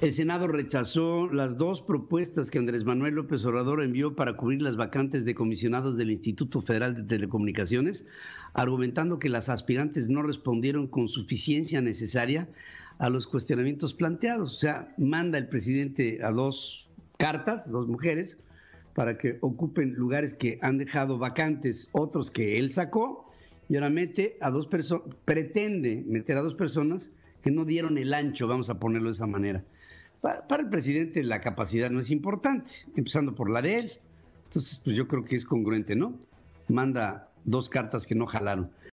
El Senado rechazó las dos propuestas que Andrés Manuel López Obrador envió para cubrir las vacantes de comisionados del Instituto Federal de Telecomunicaciones, argumentando que las aspirantes no respondieron con suficiencia necesaria a los cuestionamientos planteados. O sea, manda el presidente a dos cartas, dos mujeres, para que ocupen lugares que han dejado vacantes, otros que él sacó, y ahora mete a dos personas, pretende meter a dos personas que no dieron el ancho, vamos a ponerlo de esa manera. Para, el presidente la capacidad no es importante, empezando por la de él. Entonces, pues yo creo que es congruente, ¿no? Manda dos cartas que no jalaron.